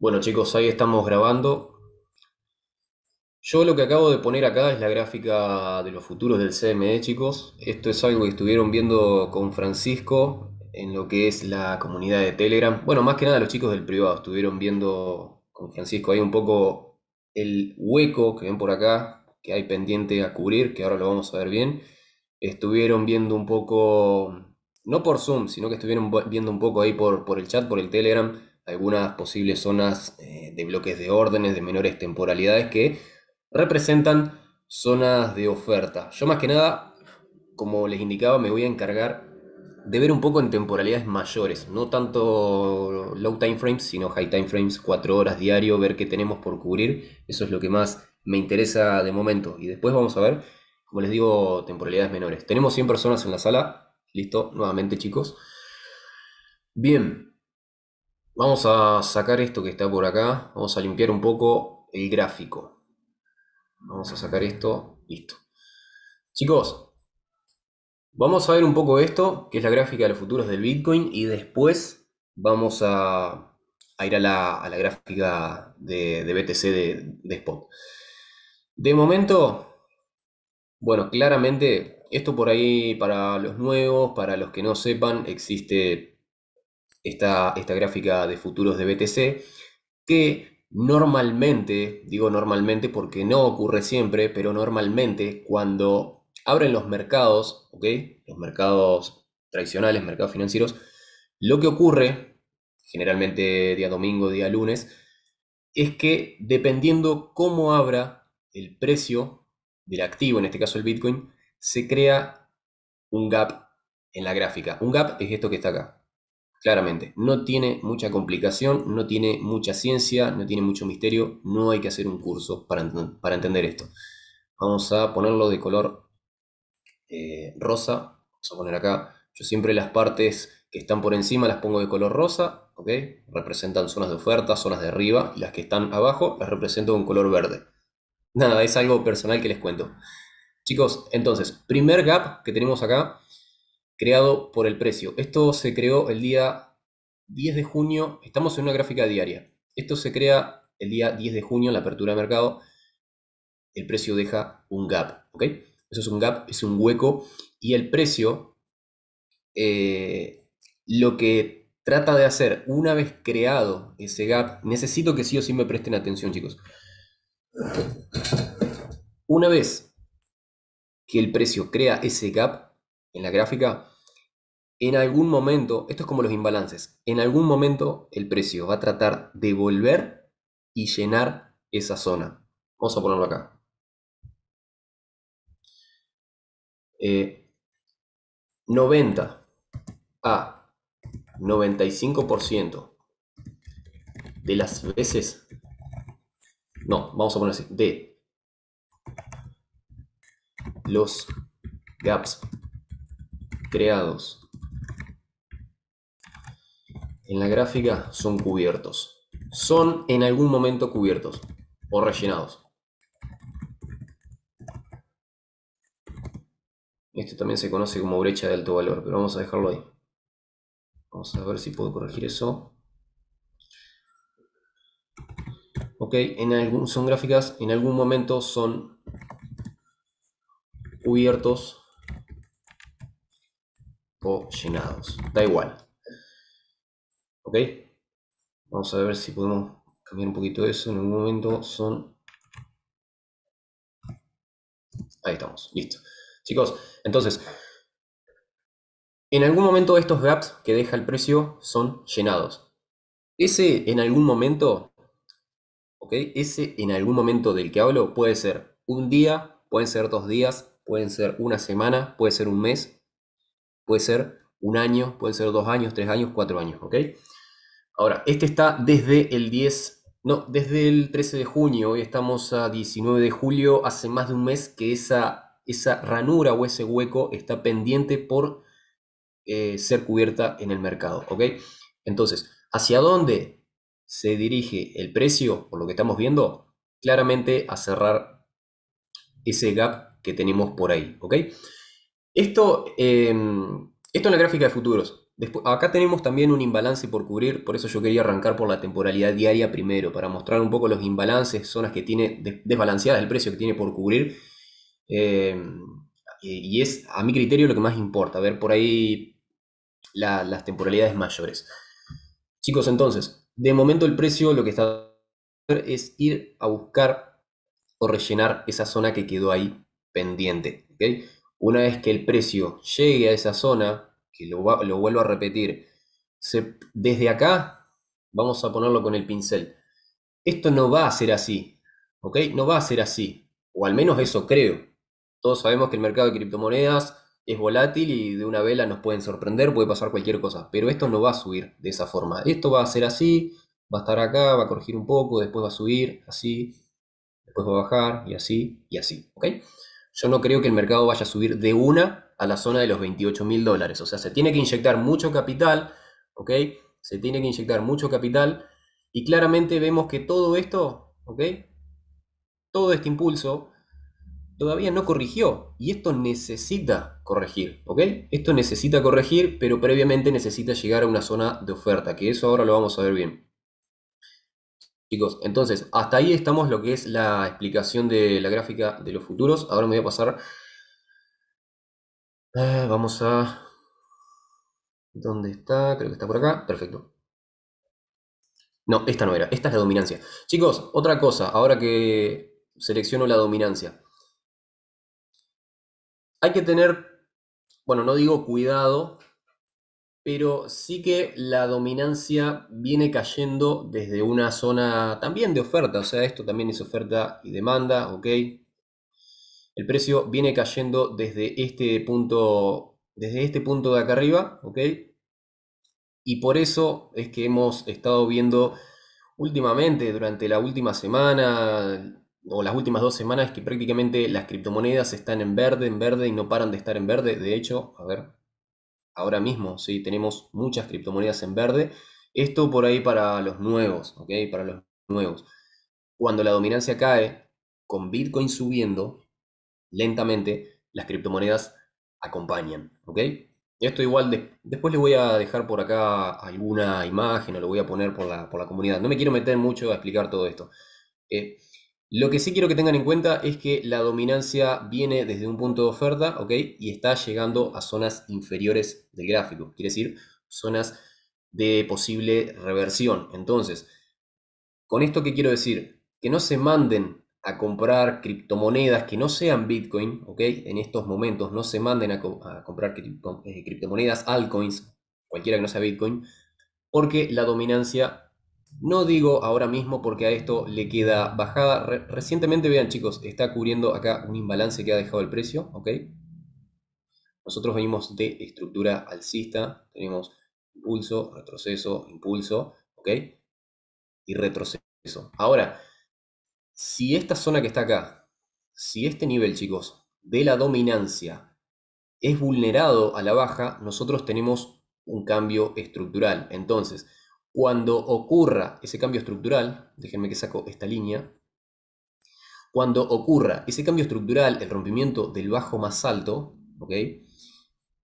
Bueno chicos, ahí estamos grabando. Yo lo que acabo de poner acá es la gráfica de los futuros del CME chicos. Esto es algo que estuvieron viendo con Francisco en lo que es la comunidad de Telegram. Bueno, más que nada los chicos del privado estuvieron viendo con Francisco ahí un poco el hueco que ven por acá, que hay pendiente a cubrir, que ahora lo vamos a ver bien. Estuvieron viendo un poco, no por Zoom, sino que estuvieron viendo un poco ahí por, por el chat, por el Telegram algunas posibles zonas eh, de bloques de órdenes, de menores temporalidades que representan zonas de oferta. Yo más que nada, como les indicaba, me voy a encargar de ver un poco en temporalidades mayores, no tanto low time frames, sino high time frames, 4 horas diario, ver qué tenemos por cubrir, eso es lo que más me interesa de momento. Y después vamos a ver, como les digo, temporalidades menores. Tenemos 100 personas en la sala, listo, nuevamente chicos. Bien, Vamos a sacar esto que está por acá. Vamos a limpiar un poco el gráfico. Vamos a sacar esto. Listo. Chicos, vamos a ver un poco esto, que es la gráfica de los futuros del Bitcoin. Y después vamos a, ir a la, gráfica de, BTC de, de Spot. De momento, bueno, claramente esto por ahí para los nuevos, para los que no sepan, existe esta, gráfica de futuros de BTC, que normalmente, digo normalmente porque no ocurre siempre, pero normalmente cuando abren los mercados, Los mercados tradicionales, mercados financieros, lo que ocurre, generalmente día domingo, día lunes, es que dependiendo cómo abra el precio del activo, en este caso el Bitcoin, se crea un gap en la gráfica. Un gap es esto que está acá. Claramente, no tiene mucha complicación, no tiene mucha ciencia, no tiene mucho misterio, no hay que hacer un curso para, para entender esto. Vamos a ponerlo de color eh, rosa, vamos a poner acá, yo siempre las partes que están por encima las pongo de color rosa, ¿ok? Representan zonas de oferta, zonas de arriba, y las que están abajo las represento con color verde. Nada, es algo personal que les cuento. Chicos, entonces, primer gap que tenemos acá creado por el precio. Esto se creó el día 10 de junio, estamos en una gráfica diaria. Esto se crea el día 10 de junio en la apertura de mercado. El precio deja un gap, ¿ok? Eso es un gap, es un hueco. Y el precio, eh, lo que trata de hacer una vez creado ese gap, necesito que sí o sí me presten atención, chicos. Una vez que el precio crea ese gap, en la gráfica, en algún momento, esto es como los imbalances, en algún momento el precio va a tratar de volver y llenar esa zona. Vamos a ponerlo acá. 90 eh, a 95% de las veces, no, vamos a poner así, de los gaps creados en la gráfica son cubiertos. Son en algún momento cubiertos o rellenados. Esto también se conoce como brecha de alto valor, pero vamos a dejarlo ahí. Vamos a ver si puedo corregir eso. Ok, en algún, son gráficas, en algún momento son cubiertos o llenados, Da igual. ¿Ok? Vamos a ver si podemos cambiar un poquito eso. En algún momento son... Ahí estamos. Listo. Chicos, entonces... En algún momento estos gaps que deja el precio son llenados. Ese en algún momento... ¿Ok? Ese en algún momento del que hablo puede ser un día, pueden ser dos días, pueden ser una semana, puede ser un mes, Puede ser un año, puede ser dos años, tres años, cuatro años, ¿ok? Ahora, este está desde el 10, no, desde el 13 de junio, hoy estamos a 19 de julio, hace más de un mes que esa, esa ranura o ese hueco está pendiente por eh, ser cubierta en el mercado, ¿ok? Entonces, ¿hacia dónde se dirige el precio, por lo que estamos viendo? Claramente a cerrar ese gap que tenemos por ahí, ¿ok? Esto, eh, esto en la gráfica de futuros. acá tenemos también un imbalance por cubrir, por eso yo quería arrancar por la temporalidad diaria primero, para mostrar un poco los imbalances, zonas que tiene desbalanceadas el precio que tiene por cubrir. Em, y es, a mi criterio, lo que más importa, A ver por ahí las temporalidades mayores. Chicos, entonces, de momento el precio lo que está es ir a buscar o rellenar esa zona que quedó ahí pendiente. ¿okay? Una vez que el precio llegue a esa zona, que lo, vuelvo a repetir, desde acá vamos a ponerlo con el pincel. Esto no va a ser así, ¿ok? No va a ser así, o al menos eso creo. Todos sabemos que el mercado de criptomonedas es volátil y de una vela nos pueden sorprender, puede pasar cualquier cosa, pero esto no va a subir de esa forma. Esto va a ser así, va a estar acá, va a corregir un poco, después va a subir, así, después va a bajar y así y así, ¿ok? yo no creo que el mercado vaya a subir de una a la zona de los 28 mil dólares. O sea, se tiene que inyectar mucho capital, ¿ok? Se tiene que inyectar mucho capital y claramente vemos que todo esto, ¿ok? Todo este impulso todavía no corrigió y esto necesita corregir, ¿ok? Esto necesita corregir, pero previamente necesita llegar a una zona de oferta, que eso ahora lo vamos a ver bien. Chicos, entonces, hasta ahí estamos lo que es la explicación de la gráfica de los futuros. Ahora me voy a pasar... Eh, vamos a... ¿Dónde está? Creo que está por acá. Perfecto. No, esta no era. Esta es la dominancia. Chicos, otra cosa. Ahora que selecciono la dominancia. Hay que tener... Bueno, no digo cuidado, pero sí que la dominancia viene cayendo desde una zona también de oferta, o sea, esto también es oferta y demanda, ¿ok? El precio viene cayendo desde este punto, desde este punto de acá arriba, ¿ok? Y por eso es que hemos estado viendo últimamente, durante la última semana o las últimas dos semanas, que prácticamente las criptomonedas están en verde, en verde y no paran de estar en verde. De hecho, a ver, ahora mismo, ¿sí? tenemos muchas criptomonedas en verde. Esto por ahí para los nuevos, ¿ok? Para los nuevos. Cuando la dominancia cae, con Bitcoin subiendo lentamente, las criptomonedas acompañan, ¿ok? Esto igual, después le voy a dejar por acá alguna imagen o lo voy a poner por la, por la comunidad. No me quiero meter mucho a explicar todo esto. Eh, lo que sí quiero que tengan en cuenta es que la dominancia viene desde un punto de oferta, ¿ok? Y está llegando a zonas inferiores del gráfico, quiere decir, zonas de posible reversión. Entonces, con esto qué quiero decir, que no se manden a comprar criptomonedas que no sean Bitcoin, ¿ok? En estos momentos no se manden a, comprar eh, criptomonedas altcoins, cualquiera que no sea Bitcoin, porque la dominancia no digo ahora mismo porque a esto le queda bajada. recientemente, vean chicos, está cubriendo acá un imbalance que ha dejado el precio, ¿ok? Nosotros venimos de estructura alcista, tenemos impulso, retroceso, impulso, ¿ok? Y retroceso. Ahora, si esta zona que está acá, si este nivel, chicos, de la dominancia es vulnerado a la baja, nosotros tenemos un cambio estructural. Entonces, cuando ocurra ese cambio estructural, déjenme que saco esta línea, cuando ocurra ese cambio estructural, el rompimiento del bajo más alto,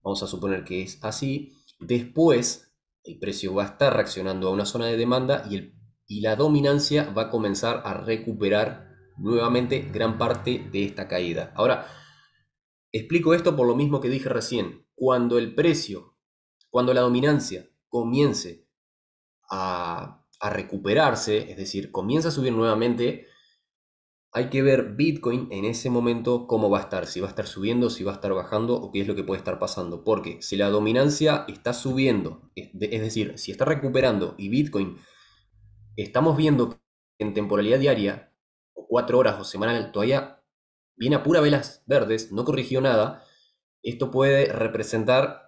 Vamos a suponer que es así, después el precio va a estar reaccionando a una zona de demanda y, y la dominancia va a comenzar a recuperar nuevamente gran parte de esta caída. Ahora, explico esto por lo mismo que dije recién. Cuando el precio, cuando la dominancia comience a, recuperarse, es decir, comienza a subir nuevamente, hay que ver Bitcoin en ese momento cómo va a estar, si va a estar subiendo, si va a estar bajando o qué es lo que puede estar pasando. Porque si la dominancia está subiendo, es decir, si está recuperando y Bitcoin, estamos viendo que en temporalidad diaria, o cuatro horas o semanal, todavía viene a pura velas verdes, no corrigió nada, esto puede representar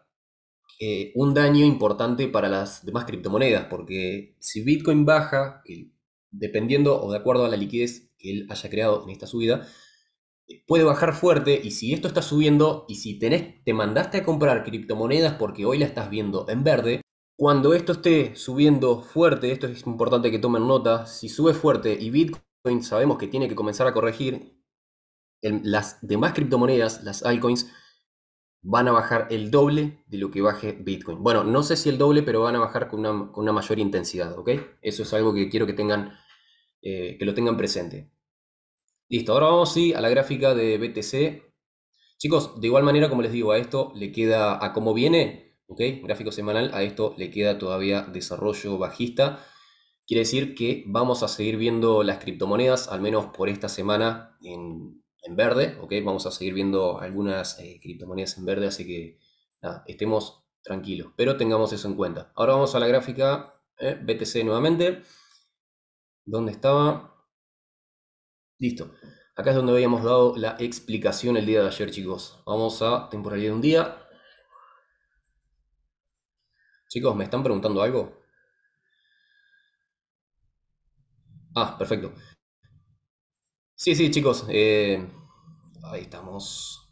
eh, un daño importante para las demás criptomonedas, porque si Bitcoin baja, dependiendo o de acuerdo a la liquidez que él haya creado en esta subida, puede bajar fuerte y si esto está subiendo y si tenés, te mandaste a comprar criptomonedas porque hoy la estás viendo en verde, cuando esto esté subiendo fuerte, esto es importante que tomen nota, si sube fuerte y Bitcoin sabemos que tiene que comenzar a corregir, las demás criptomonedas, las altcoins, van a bajar el doble de lo que baje Bitcoin. Bueno, no sé si el doble, pero van a bajar con una, mayor intensidad, ¿ok? Eso es algo que quiero que tengan, eh, que lo tengan presente. Listo, ahora vamos sí a la gráfica de BTC. Chicos, de igual manera, como les digo, a esto le queda, a cómo viene, ¿ok? Gráfico semanal, a esto le queda todavía desarrollo bajista. Quiere decir que vamos a seguir viendo las criptomonedas, al menos por esta semana, en, en verde, ¿ok? Vamos a seguir viendo algunas eh, criptomonedas en verde, así que nada, estemos tranquilos, pero tengamos eso en cuenta. Ahora vamos a la gráfica eh, BTC nuevamente. ¿Dónde estaba? Listo. Acá es donde habíamos dado la explicación el día de ayer, chicos. Vamos a temporalidad de un día. Chicos, ¿me están preguntando algo? Ah, perfecto. Sí, sí, chicos. Eh, Ahí estamos.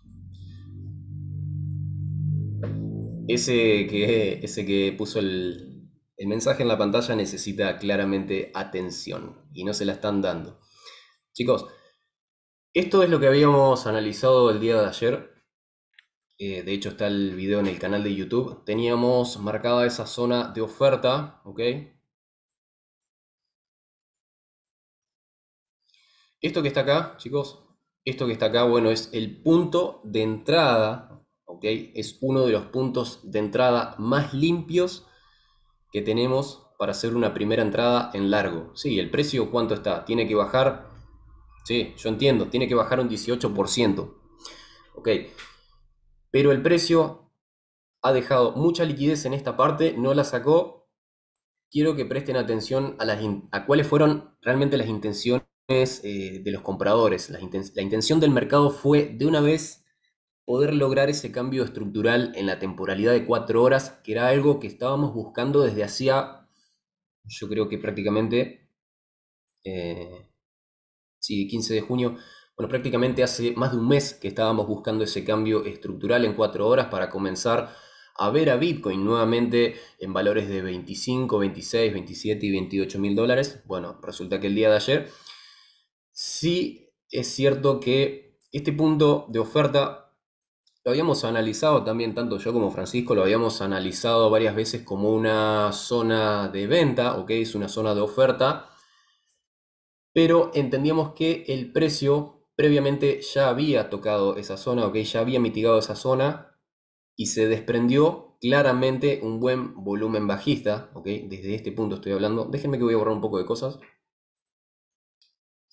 Ese que, ese que puso el, mensaje en la pantalla necesita claramente atención y no se la están dando. Chicos, esto es lo que habíamos analizado el día de ayer. Eh, de hecho, está el video en el canal de YouTube. Teníamos marcada esa zona de oferta, ¿ok? Esto que está acá, chicos, esto que está acá, bueno, es el punto de entrada, ¿ok? Es uno de los puntos de entrada más limpios que tenemos para hacer una primera entrada en largo. Sí, el precio cuánto está, tiene que bajar, sí, yo entiendo, tiene que bajar un 18%, ¿ok? Pero el precio ha dejado mucha liquidez en esta parte, no la sacó. Quiero que presten atención a, las a cuáles fueron realmente las intenciones eh, de los compradores. La, intención del mercado fue de una vez poder lograr ese cambio estructural en la temporalidad de cuatro horas, que era algo que estábamos buscando desde hacía, yo creo que prácticamente, eh, sí, 15 de junio, bueno, prácticamente hace más de un mes que estábamos buscando ese cambio estructural en cuatro horas para comenzar a ver a Bitcoin nuevamente en valores de 25, 26, 27 y 28 mil dólares. Bueno, resulta que el día de ayer Sí es cierto que este punto de oferta lo habíamos analizado también, tanto yo como Francisco, lo habíamos analizado varias veces como una zona de venta, ok, es una zona de oferta, pero entendíamos que el precio previamente ya había tocado esa zona, ok, ya había mitigado esa zona y se desprendió claramente un buen volumen bajista, ok, desde este punto estoy hablando, déjenme que voy a borrar un poco de cosas.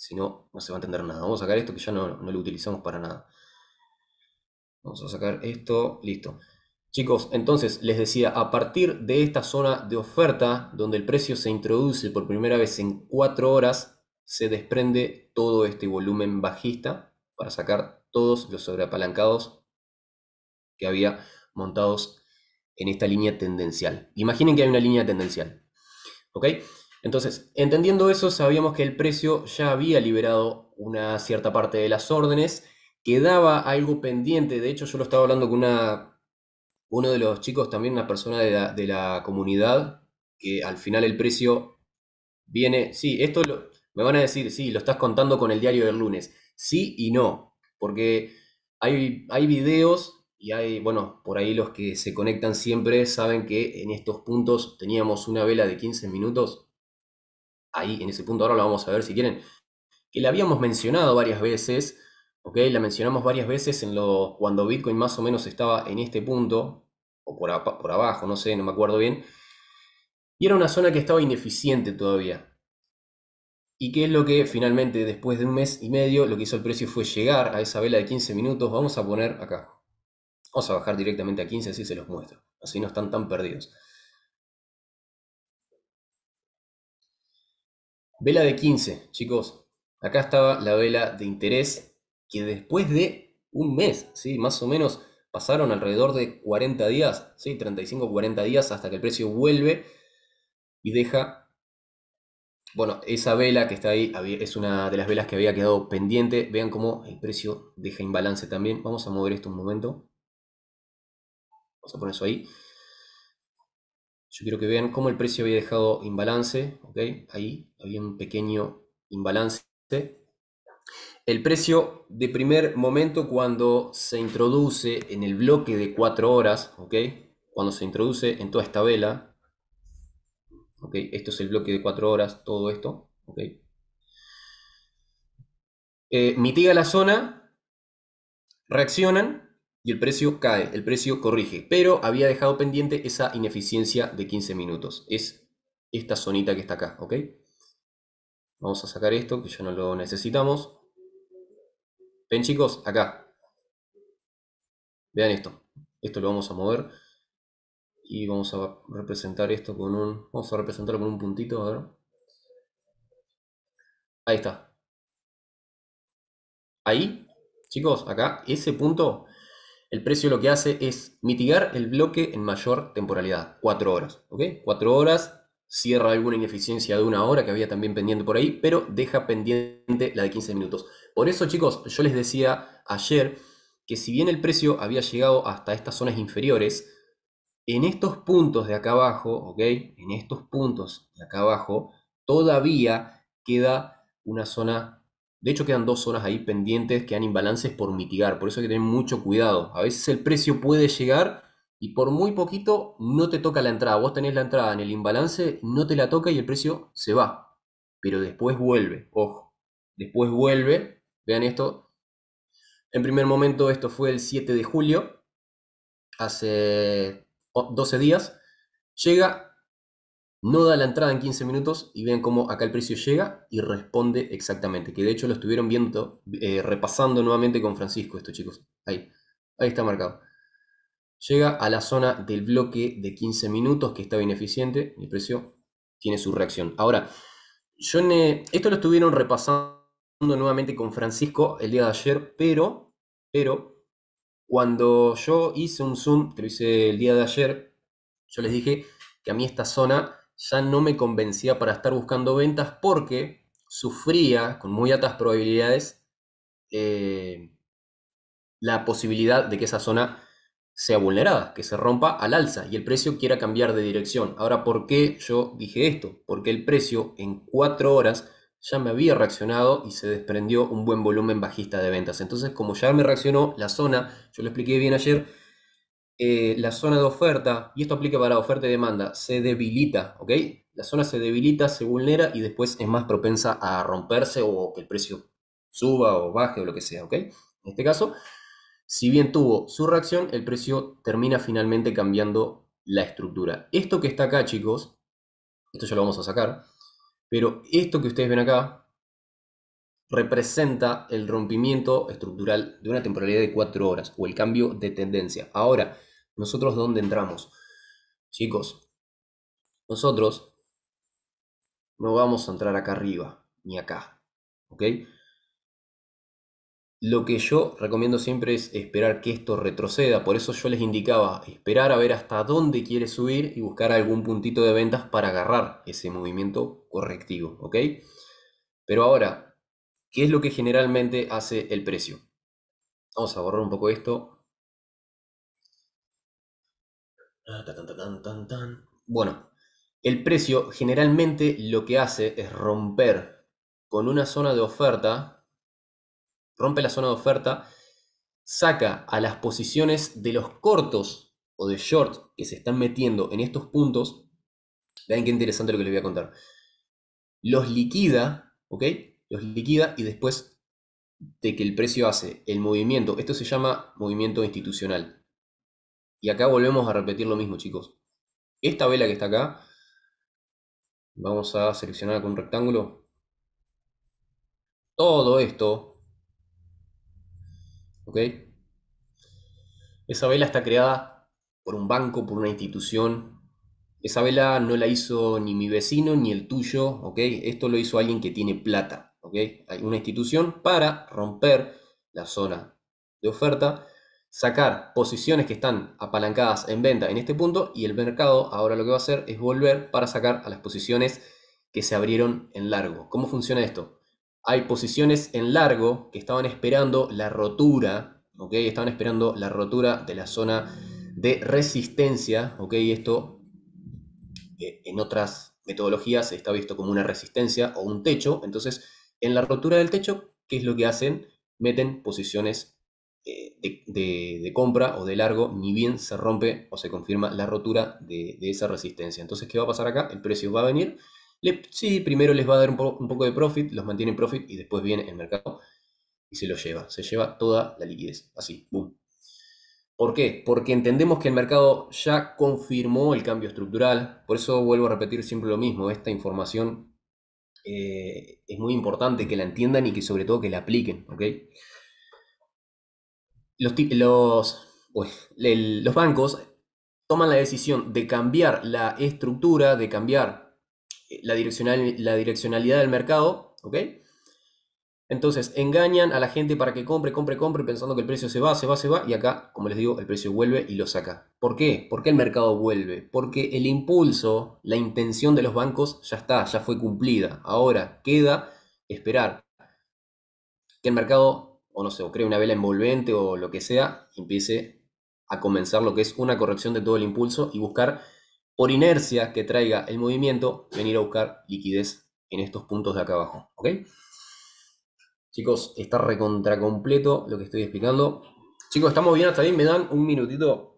Si no, no se va a entender nada. Vamos a sacar esto que ya no, lo utilizamos para nada. Vamos a sacar esto, listo. Chicos, entonces les decía, a partir de esta zona de oferta, donde el precio se introduce por primera vez en 4 horas, se desprende todo este volumen bajista para sacar todos los sobreapalancados que había montados en esta línea tendencial. Imaginen que hay una línea tendencial. ¿Ok? Entonces, entendiendo eso, sabíamos que el precio ya había liberado una cierta parte de las órdenes, quedaba algo pendiente, de hecho yo lo estaba hablando con una, uno de los chicos, también una persona de la, comunidad, que al final el precio viene, sí, esto me van a decir, sí, lo estás contando con el diario del lunes, sí y no, porque hay, hay videos y hay, bueno, por ahí los que se conectan siempre saben que en estos puntos teníamos una vela de 15 minutos ahí en ese punto, ahora lo vamos a ver si quieren, que la habíamos mencionado varias veces, ¿ok? La mencionamos varias veces en lo, cuando Bitcoin más o menos estaba en este punto, o por, abajo, no sé, no me acuerdo bien, y era una zona que estaba ineficiente todavía. ¿Y que es lo que finalmente, después de un mes y medio, lo que hizo el precio fue llegar a esa vela de 15 minutos? Vamos a poner acá. Vamos a bajar directamente a 15, así se los muestro. Así no están tan perdidos. Vela de 15, chicos. Acá estaba la vela de interés que después de un mes, ¿sí? más o menos, pasaron alrededor de 40 días, ¿sí? 35-40 días hasta que el precio vuelve y deja... Bueno, esa vela que está ahí es una de las velas que había quedado pendiente. Vean cómo el precio deja imbalance también. Vamos a mover esto un momento. Vamos a poner eso ahí. Yo quiero que vean cómo el precio había dejado imbalance, ¿ok? Ahí había un pequeño imbalance. El precio de primer momento cuando se introduce en el bloque de 4 horas, Cuando se introduce en toda esta vela, ¿ok? Esto es el bloque de 4 horas, todo esto, eh, mitiga la zona, reaccionan y el precio cae, el precio corrige, pero había dejado pendiente esa ineficiencia de 15 minutos. Es esta zonita que está acá, ¿ok? Vamos a sacar esto, que ya no lo necesitamos. Ven chicos, acá. Vean esto. Esto lo vamos a mover. Y vamos a representar esto con un... Vamos a representarlo con un puntito, a ver. Ahí está. Ahí, chicos, acá, ese punto el precio lo que hace es mitigar el bloque en mayor temporalidad, 4 horas. ¿ok? 4 horas, cierra alguna ineficiencia de una hora que había también pendiente por ahí, pero deja pendiente la de 15 minutos. Por eso, chicos, yo les decía ayer que si bien el precio había llegado hasta estas zonas inferiores, en estos puntos de acá abajo, ¿ok? En estos puntos de acá abajo, todavía queda una zona de hecho, quedan dos horas ahí pendientes, que han imbalances por mitigar. Por eso hay que tener mucho cuidado. A veces el precio puede llegar y por muy poquito no te toca la entrada. Vos tenés la entrada en el imbalance, no te la toca y el precio se va. Pero después vuelve, ojo. Después vuelve, vean esto. En primer momento esto fue el 7 de julio, hace 12 días. Llega no da la entrada en 15 minutos y vean cómo acá el precio llega y responde exactamente. Que de hecho lo estuvieron viendo, eh, repasando nuevamente con Francisco esto, chicos. Ahí, ahí está marcado. Llega a la zona del bloque de 15 minutos que está ineficiente. y el precio tiene su reacción. Ahora, yo esto lo estuvieron repasando nuevamente con Francisco el día de ayer, pero, pero cuando yo hice un zoom, que lo hice el día de ayer, yo les dije que a mí esta zona ya no me convencía para estar buscando ventas porque sufría con muy altas probabilidades eh, la posibilidad de que esa zona sea vulnerada, que se rompa al alza y el precio quiera cambiar de dirección. Ahora, ¿por qué yo dije esto? Porque el precio en cuatro horas ya me había reaccionado y se desprendió un buen volumen bajista de ventas. Entonces, como ya me reaccionó la zona, yo lo expliqué bien ayer, eh, la zona de oferta, y esto aplica para oferta y demanda, se debilita, ¿ok? La zona se debilita, se vulnera y después es más propensa a romperse o que el precio suba o baje o lo que sea, ¿ok? En este caso, si bien tuvo su reacción, el precio termina finalmente cambiando la estructura. Esto que está acá, chicos, esto ya lo vamos a sacar, pero esto que ustedes ven acá, representa el rompimiento estructural de una temporalidad de cuatro horas o el cambio de tendencia. Ahora, ¿nosotros dónde entramos? Chicos, nosotros no vamos a entrar acá arriba ni acá. ¿Ok? Lo que yo recomiendo siempre es esperar que esto retroceda. Por eso yo les indicaba esperar a ver hasta dónde quiere subir y buscar algún puntito de ventas para agarrar ese movimiento correctivo. ¿Ok? Pero ahora, ¿Qué es lo que generalmente hace el precio. Vamos a borrar un poco esto. Ah, bueno, el precio generalmente lo que hace es romper con una zona de oferta, rompe la zona de oferta, saca a las posiciones de los cortos o de short que se están metiendo en estos puntos. Vean qué interesante lo que les voy a contar. Los liquida, ¿ok? los liquida y después de que el precio hace el movimiento, esto se llama movimiento institucional. Y acá volvemos a repetir lo mismo, chicos. Esta vela que está acá, vamos a seleccionar con un rectángulo. Todo esto, ¿ok? Esa vela está creada por un banco, por una institución. Esa vela no la hizo ni mi vecino ni el tuyo, ¿ok? Esto lo hizo alguien que tiene plata. Hay una institución para romper la zona de oferta, sacar posiciones que están apalancadas en venta en este punto y el mercado ahora lo que va a hacer es volver para sacar a las posiciones que se abrieron en largo. ¿Cómo funciona esto? Hay posiciones en largo que estaban esperando la rotura, ¿ok? Estaban esperando la rotura de la zona de resistencia, ¿ok? Esto eh, en otras metodologías está visto como una resistencia o un techo, entonces en la rotura del techo, ¿qué es lo que hacen? Meten posiciones eh, de, compra o de largo, ni bien se rompe o se confirma la rotura de, esa resistencia. Entonces, ¿qué va a pasar acá? El precio va a venir. sí, primero les va a dar un, poco de profit, los mantiene en profit y después viene el mercado y se lo lleva. Se lleva toda la liquidez. Así, boom. ¿Por qué? Porque entendemos que el mercado ya confirmó el cambio estructural. Por eso vuelvo a repetir siempre lo mismo. Esta información eh, es muy importante que la entiendan y que sobre todo que la apliquen, ¿ok? Los, los, pues, los bancos toman la decisión de cambiar la estructura, de cambiar eh, la, la direccionalidad del mercado, ¿ok? Entonces engañan a la gente para que compre, compre, compre, pensando que el precio se va, se va, se va, y acá, como les digo, el precio vuelve y lo saca. ¿Por qué? ¿Por qué el mercado vuelve? Porque el impulso, la intención de los bancos ya está, ya fue cumplida. Ahora queda esperar que el mercado, o no sé, o cree una vela envolvente o lo que sea, empiece a comenzar lo que es una corrección de todo el impulso y buscar, por inercia que traiga el movimiento, venir a buscar liquidez en estos puntos de acá abajo. ¿Ok? Chicos, está recontra completo lo que estoy explicando. Chicos, ¿estamos bien hasta ahí? ¿Me dan un minutito?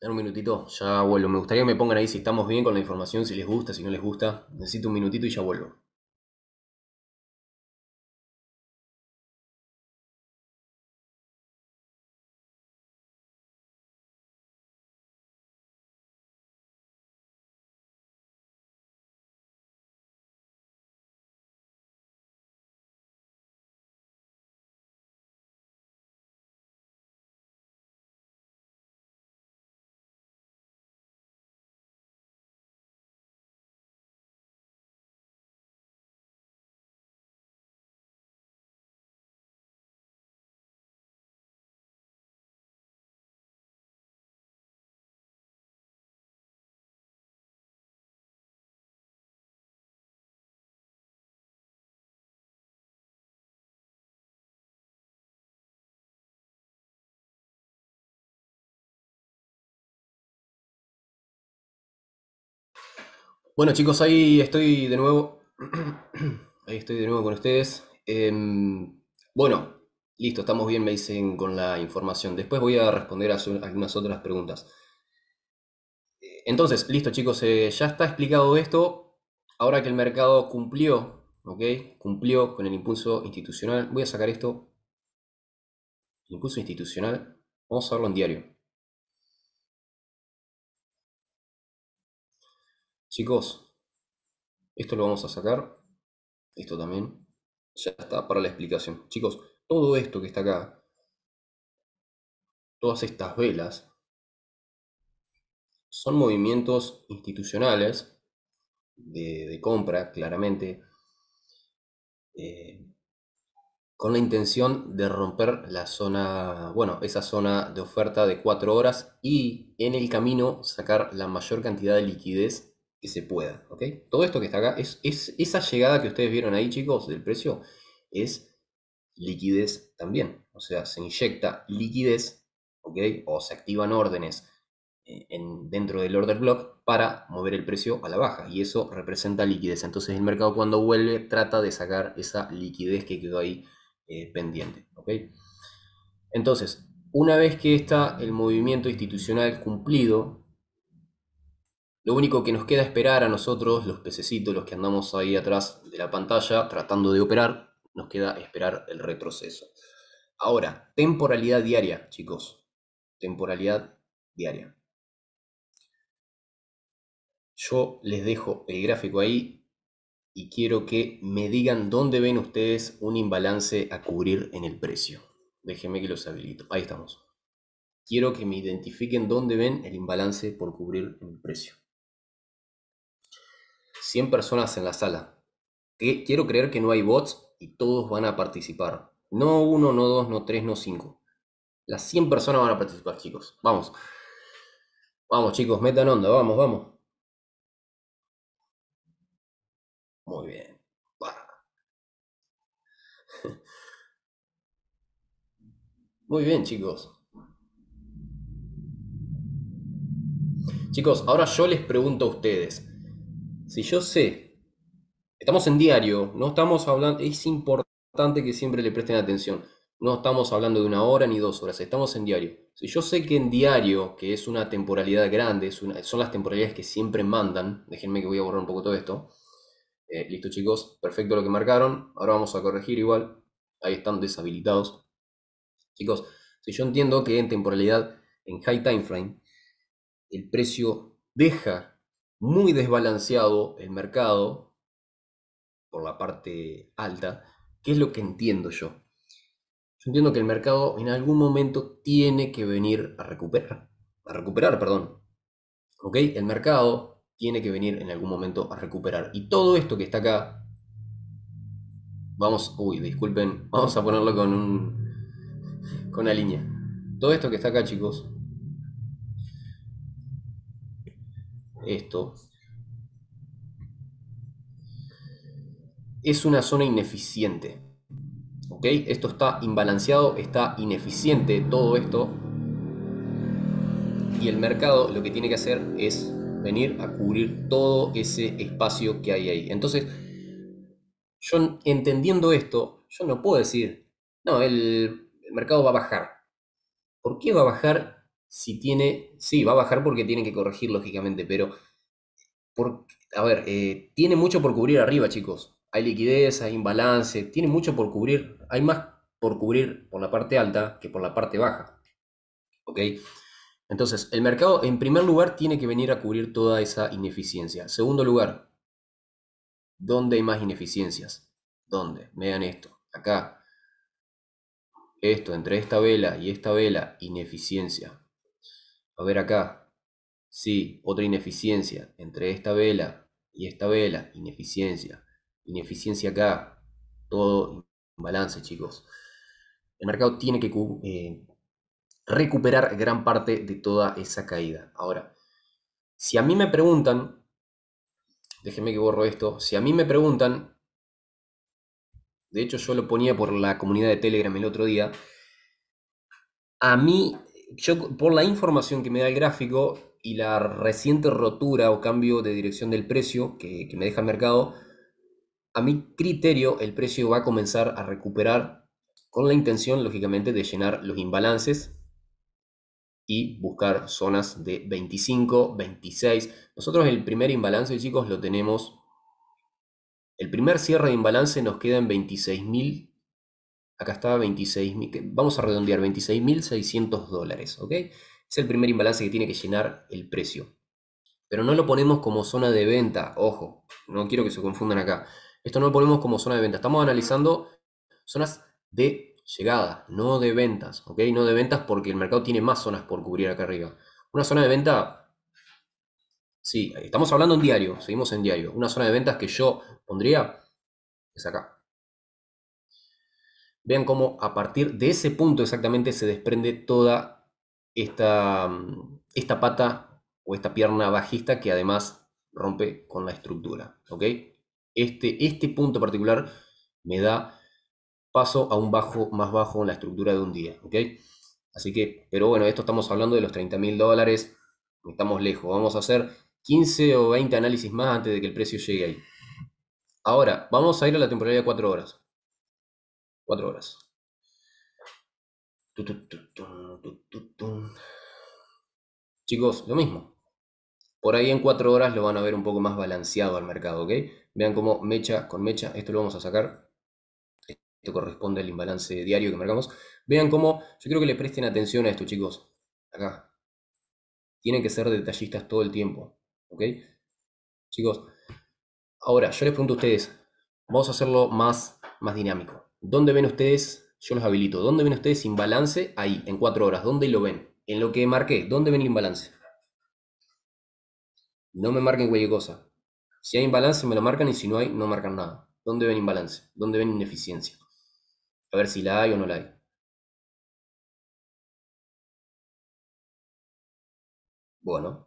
Dan un minutito, ya vuelvo. Me gustaría que me pongan ahí si estamos bien con la información, si les gusta, si no les gusta. Necesito un minutito y ya vuelvo. Bueno chicos, ahí estoy de nuevo. ahí estoy de nuevo con ustedes. Em, bueno, listo, estamos bien, me dicen con la información. Después voy a responder a, algunas otras preguntas. Entonces, listo chicos, eh, ya está explicado esto. Ahora que el mercado cumplió, ¿ok? Cumplió con el impulso institucional. Voy a sacar esto. Impulso institucional. Vamos a verlo en diario. Chicos, esto lo vamos a sacar. Esto también. Ya está para la explicación. Chicos, todo esto que está acá, todas estas velas, son movimientos institucionales de, compra, claramente, eh, con la intención de romper la zona, bueno, esa zona de oferta de 4 horas y en el camino sacar la mayor cantidad de liquidez se pueda. ¿ok? Todo esto que está acá, es, esa llegada que ustedes vieron ahí, chicos, del precio, es liquidez también. O sea, se inyecta liquidez, ¿ok? O se activan órdenes eh, dentro del order block para mover el precio a la baja. Y eso representa liquidez. Entonces el mercado cuando vuelve trata de sacar esa liquidez que quedó ahí eh, pendiente. ¿ok? Entonces, una vez que está el movimiento institucional cumplido, lo único que nos queda esperar a nosotros, los pececitos, los que andamos ahí atrás de la pantalla tratando de operar, nos queda esperar el retroceso. Ahora, temporalidad diaria, chicos. Temporalidad diaria. Yo les dejo el gráfico ahí y quiero que me digan dónde ven ustedes un imbalance a cubrir en el precio. Déjenme que los habilito. Ahí estamos. Quiero que me identifiquen dónde ven el imbalance por cubrir en el precio. 100 personas en la sala. quiero creer que no hay bots y todos van a participar. No uno, no dos, no tres, no cinco. Las 100 personas van a participar, chicos. Vamos. Vamos, chicos, metan onda, vamos, vamos. Muy bien. Muy bien, chicos. Chicos, ahora yo les pregunto a ustedes. Si yo sé, estamos en diario, no estamos hablando, es importante que siempre le presten atención. No estamos hablando de una hora ni dos horas, estamos en diario. Si yo sé que en diario, que es una temporalidad grande, son las temporalidades que siempre mandan, déjenme que voy a borrar un poco todo esto. Eh, listo chicos, perfecto lo que marcaron. Ahora vamos a corregir igual. Ahí están deshabilitados. Chicos, si yo entiendo que en temporalidad, en high time frame, el precio deja muy desbalanceado el mercado por la parte alta, ¿qué es lo que entiendo yo? Yo entiendo que el mercado en algún momento tiene que venir a recuperar, a recuperar, perdón. ¿Ok? El mercado tiene que venir en algún momento a recuperar. Y todo esto que está acá, vamos, uy, disculpen, vamos a ponerlo con un, con una línea. Todo esto que está acá, chicos, esto, es una zona ineficiente. ¿Ok? Esto está imbalanceado, está ineficiente todo esto. Y el mercado lo que tiene que hacer es venir a cubrir todo ese espacio que hay ahí. Entonces, yo entendiendo esto, yo no puedo decir, no, el mercado va a bajar. ¿Por qué va a bajar si tiene, sí, va a bajar porque tiene que corregir lógicamente, pero, a ver, eh, tiene mucho por cubrir arriba, chicos. Hay liquidez, hay imbalance, tiene mucho por cubrir, hay más por cubrir por la parte alta que por la parte baja. ¿Ok? Entonces, el mercado en primer lugar tiene que venir a cubrir toda esa ineficiencia. Segundo lugar, ¿dónde hay más ineficiencias? ¿Dónde? Vean esto, acá. Esto, entre esta vela y esta vela, ineficiencia. A ver acá. Sí, otra ineficiencia. Entre esta vela y esta vela, ineficiencia. Ineficiencia acá. Todo en balance, chicos. El mercado tiene que eh, recuperar gran parte de toda esa caída. Ahora, si a mí me preguntan, déjenme que borro esto, si a mí me preguntan, de hecho yo lo ponía por la comunidad de Telegram el otro día, a mí yo por la información que me da el gráfico y la reciente rotura o cambio de dirección del precio que, me deja el mercado, a mi criterio el precio va a comenzar a recuperar con la intención, lógicamente, de llenar los imbalances y buscar zonas de 25, 26. Nosotros el primer imbalance, chicos, lo tenemos. El primer cierre de imbalance nos queda en 26.000 Acá estaba 26.000, vamos a redondear 26.600 dólares, ¿ok? Es el primer imbalance que tiene que llenar el precio. Pero no lo ponemos como zona de venta, ojo, no quiero que se confundan acá. Esto no lo ponemos como zona de venta, estamos analizando zonas de llegada, no de ventas, ¿ok? No de ventas porque el mercado tiene más zonas por cubrir acá arriba. Una zona de venta, sí, estamos hablando en diario, seguimos en diario. Una zona de ventas que yo pondría es acá. Vean cómo a partir de ese punto exactamente se desprende toda esta, mm, esta pata o esta pierna bajista que además rompe con la estructura. Este, este punto particular me da paso a un bajo más bajo en la estructura de un día. Así que, pero bueno, esto estamos hablando de los 30 mil dólares. Estamos lejos. Vamos a hacer 15 o 20 análisis más antes de que el precio llegue ahí. Ahora, vamos a ir a la temporalidad de 4 horas. Cuatro horas. Chicos, lo mismo. Por ahí en cuatro horas lo van a ver un poco más balanceado al mercado, ¿ok? Vean cómo mecha con mecha, esto lo vamos a sacar. Esto corresponde al imbalance diario que marcamos. Vean cómo, yo creo que le presten atención a esto, chicos. Acá. Tienen que ser detallistas todo el tiempo, ¿ok? Chicos, ahora yo les pregunto a ustedes, vamos a hacerlo más, más dinámico. ¿Dónde ven ustedes? Yo los habilito. ¿Dónde ven ustedes sin balance? Ahí, en cuatro horas. ¿Dónde lo ven? En lo que marqué. ¿Dónde ven el imbalance? No me marquen cualquier cosa. Si hay imbalance, me lo marcan y si no hay, no marcan nada. ¿Dónde ven imbalance? ¿Dónde ven ineficiencia? A ver si la hay o no la hay. Bueno.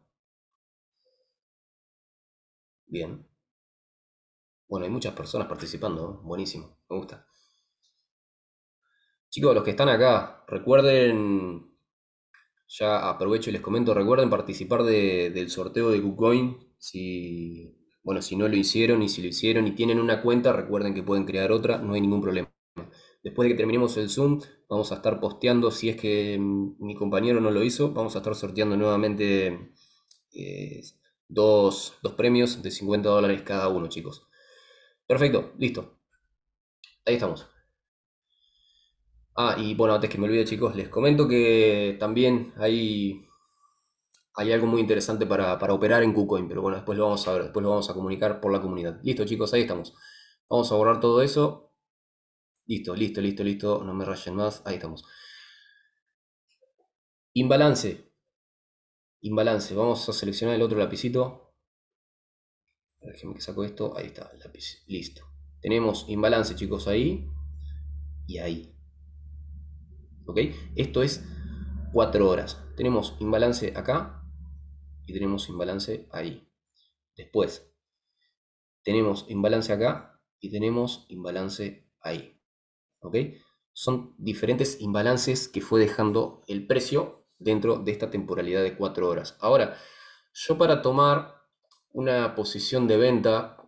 Bien. Bueno, hay muchas personas participando. Buenísimo. Me gusta. Chicos, los que están acá, recuerden, ya aprovecho y les comento, recuerden participar del sorteo de KuCoin. Si, bueno, si no lo hicieron y si lo hicieron y tienen una cuenta, recuerden que pueden crear otra, no hay ningún problema. Después de que terminemos el Zoom, vamos a estar posteando, si es que mm, mi compañero no lo hizo, vamos a estar sorteando nuevamente eh, dos, premios de 50 dólares cada uno, chicos. Perfecto, listo. Ahí estamos. Ah, y bueno, antes que me olvide, chicos, les comento que también hay, hay algo muy interesante para, operar en KuCoin, pero bueno, después lo vamos a ver, después lo vamos a comunicar por la comunidad. Listo, chicos, ahí estamos. Vamos a borrar todo eso. Listo, listo, listo, listo. No me rayen más. Ahí estamos. Imbalance. Imbalance. Vamos a seleccionar el otro lapicito. Déjenme que saco esto. Ahí está, el lápiz. Listo. Tenemos imbalance, chicos, ahí y ahí. Esto es 4 horas. Tenemos imbalance acá y tenemos imbalance ahí. Después, tenemos imbalance acá y tenemos imbalance ahí, Son diferentes imbalances que fue dejando el precio dentro de esta temporalidad de 4 horas. Ahora, yo para tomar una posición de venta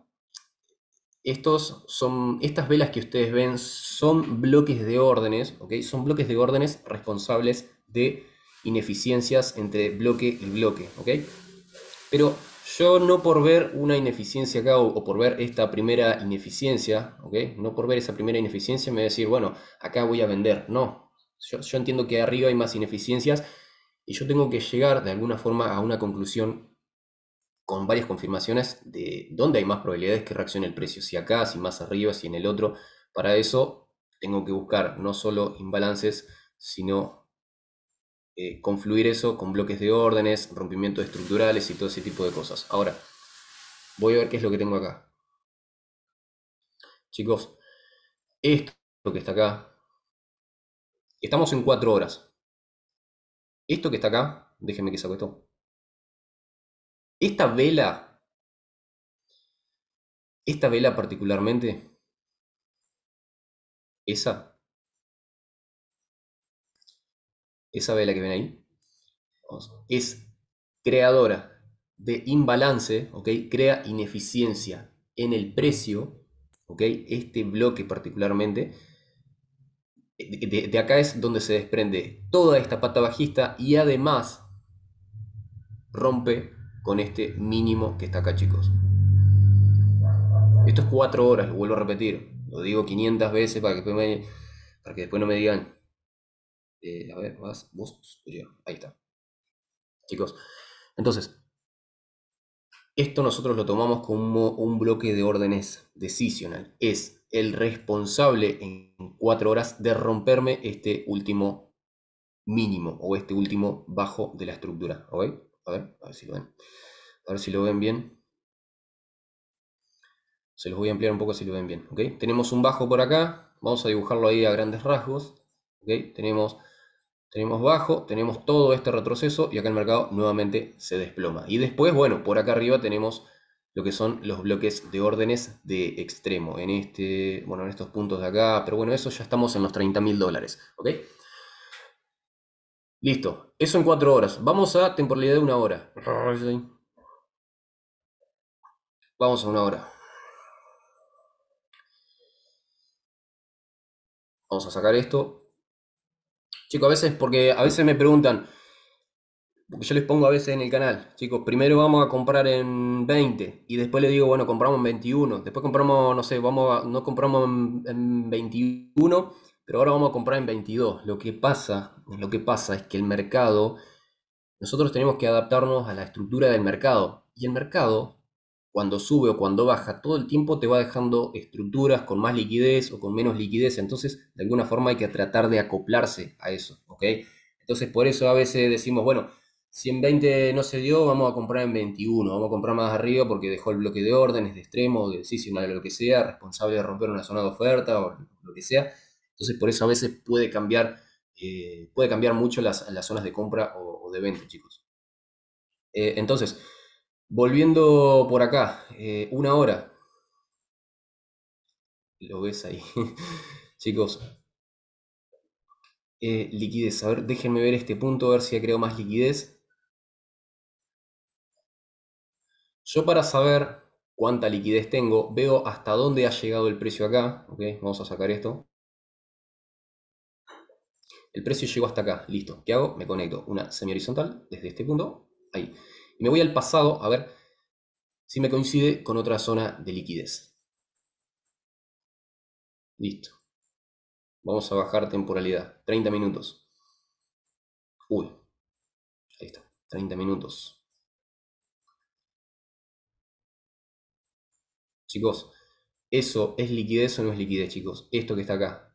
estos son, estas velas que ustedes ven son bloques de órdenes, ¿ok? Son bloques de órdenes responsables de ineficiencias entre bloque y bloque, ¿ok? Pero yo no por ver una ineficiencia acá o, por ver esta primera ineficiencia, ¿ok? No por ver esa primera ineficiencia me voy a decir, bueno, acá voy a vender. No, yo, yo entiendo que arriba hay más ineficiencias y yo tengo que llegar de alguna forma a una conclusión con varias confirmaciones de dónde hay más probabilidades que reaccione el precio, si acá, si más arriba, si en el otro. Para eso tengo que buscar no solo imbalances, sino eh, confluir eso con bloques de órdenes, rompimientos estructurales y todo ese tipo de cosas. Ahora, voy a ver qué es lo que tengo acá. Chicos, esto que está acá, estamos en cuatro horas. Esto que está acá, déjenme que saco esto. Esta vela, esta vela particularmente, esa, esa vela que ven ahí, es creadora de imbalance, ¿ok? Crea ineficiencia en el precio, ¿ok? Este bloque particularmente, de, de, acá es donde se desprende toda esta pata bajista y además rompe con este mínimo que está acá, chicos. Esto es 4 horas, lo vuelvo a repetir. Lo digo 500 veces para que después, para que después no me digan. Eh, a ver, más, vos Ahí está. Chicos, entonces, esto nosotros lo tomamos como un bloque de órdenes decisional. Es el responsable en cuatro horas de romperme este último mínimo o este último bajo de la estructura. ¿ok? A ver, a ver si lo ven. A ver si lo ven bien. Se los voy a ampliar un poco si lo ven bien. ¿ok? Tenemos un bajo por acá. Vamos a dibujarlo ahí a grandes rasgos. ¿ok? Tenemos, tenemos bajo, tenemos todo este retroceso y acá el mercado nuevamente se desploma. Y después, bueno, por acá arriba tenemos lo que son los bloques de órdenes de extremo. En este, bueno, en estos puntos de acá, pero bueno, eso ya estamos en los 30 mil dólares, ¿ok? Listo, eso en cuatro horas. Vamos a temporalidad de una hora. Vamos a una hora. Vamos a sacar esto. Chicos, a veces, porque a veces me preguntan, porque yo les pongo a veces en el canal, chicos, primero vamos a comprar en 20 y después le digo, bueno, compramos en 21, después compramos, no sé, vamos no compramos en 21 pero ahora vamos a comprar en 22. Lo que pasa, lo que pasa es que el mercado, nosotros tenemos que adaptarnos a la estructura del mercado. Y el mercado, cuando sube o cuando baja, todo el tiempo te va dejando estructuras con más liquidez o con menos liquidez. Entonces, de alguna forma hay que tratar de acoplarse a eso, ¿ok? Entonces, por eso a veces decimos, bueno, si en 20 no se dio, vamos a comprar en 21, vamos a comprar más arriba porque dejó el bloque de órdenes, de extremo, de decisión, de lo que sea, responsable de romper una zona de oferta o lo que sea. Entonces, por eso a veces puede cambiar, eh, puede cambiar mucho las, las, zonas de compra o, de venta, chicos. Eh, entonces, volviendo por acá, eh, una hora. Lo ves ahí. chicos, liquidez. A ver, déjenme ver este punto, a ver si ha creado más liquidez. Yo para saber cuánta liquidez tengo, veo hasta dónde ha llegado el precio acá. Okay, vamos a sacar esto el precio llegó hasta acá, listo. ¿Qué hago? Me conecto una semi horizontal desde este punto, ahí. Y me voy al pasado a ver si me coincide con otra zona de liquidez. Listo. Vamos a bajar temporalidad, 30 minutos. Uy, ahí está, 30 minutos. Chicos, ¿eso es liquidez o no es liquidez, chicos? Esto que está acá,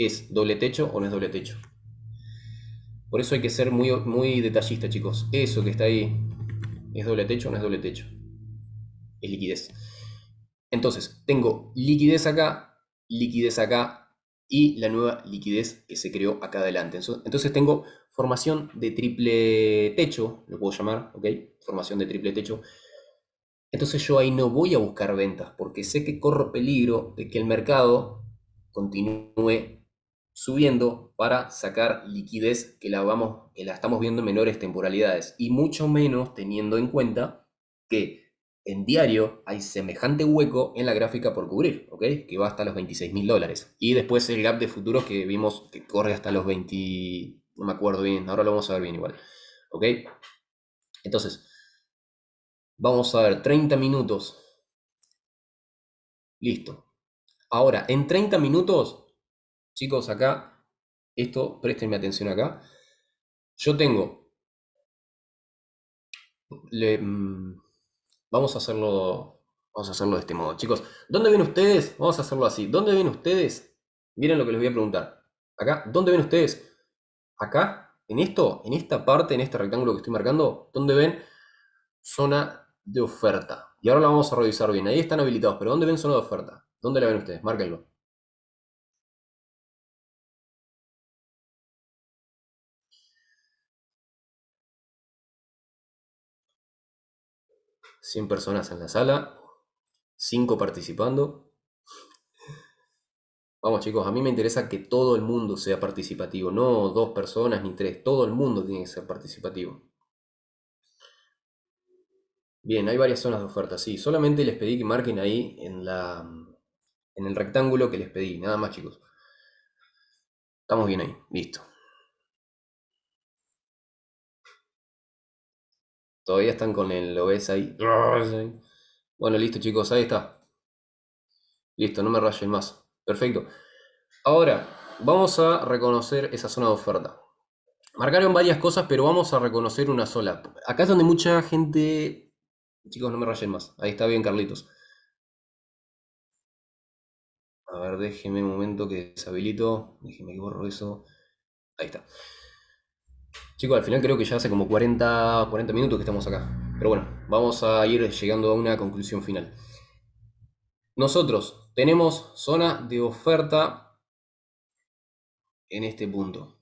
¿Es doble techo o no es doble techo? Por eso hay que ser muy, muy detallista, chicos. Eso que está ahí, ¿es doble techo o no es doble techo? Es liquidez. Entonces, tengo liquidez acá, liquidez acá y la nueva liquidez que se creó acá adelante. Entonces tengo formación de triple techo, lo puedo llamar, ¿ok? Formación de triple techo. Entonces yo ahí no voy a buscar ventas porque sé que corro peligro de que el mercado continúe subiendo para sacar liquidez que la, vamos, que la estamos viendo en menores temporalidades. Y mucho menos teniendo en cuenta que en diario hay semejante hueco en la gráfica por cubrir, ¿ok? Que va hasta los 26 mil dólares. Y después el gap de futuro que vimos que corre hasta los 20... No me acuerdo bien, ahora lo vamos a ver bien igual. ¿Ok? Entonces, vamos a ver 30 minutos. Listo. Ahora, en 30 minutos Chicos, acá, esto, prestenme atención acá. Yo tengo... Mm, vamos a hacerlo... Vamos a hacerlo de este modo. Chicos, ¿dónde ven ustedes? Vamos a hacerlo así. ¿Dónde ven ustedes? Miren lo que les voy a preguntar. Acá, ¿dónde ven ustedes? Acá, en esto, en esta parte, en este rectángulo que estoy marcando, ¿dónde ven zona de oferta? Y ahora la vamos a revisar bien. Ahí están habilitados, pero ¿dónde ven zona de oferta? ¿Dónde la ven ustedes? Márquenlo. 100 personas en la sala, 5 participando. Vamos chicos, a mí me interesa que todo el mundo sea participativo, no dos personas ni tres, todo el mundo tiene que ser participativo. Bien, hay varias zonas de oferta, sí, solamente les pedí que marquen ahí en, la, en el rectángulo que les pedí, nada más chicos. Estamos bien ahí, listo. Todavía están con el OBS ahí. Bueno, listo chicos, ahí está. Listo, no me rayen más. Perfecto. Ahora, vamos a reconocer esa zona de oferta. Marcaron varias cosas, pero vamos a reconocer una sola. Acá es donde mucha gente... Chicos, no me rayen más. Ahí está bien, Carlitos. A ver, déjenme un momento que deshabilito. Déjenme que borro eso. Ahí está. Chicos, al final creo que ya hace como 40, 40 minutos que estamos acá. Pero bueno, vamos a ir llegando a una conclusión final. Nosotros tenemos zona de oferta en este punto.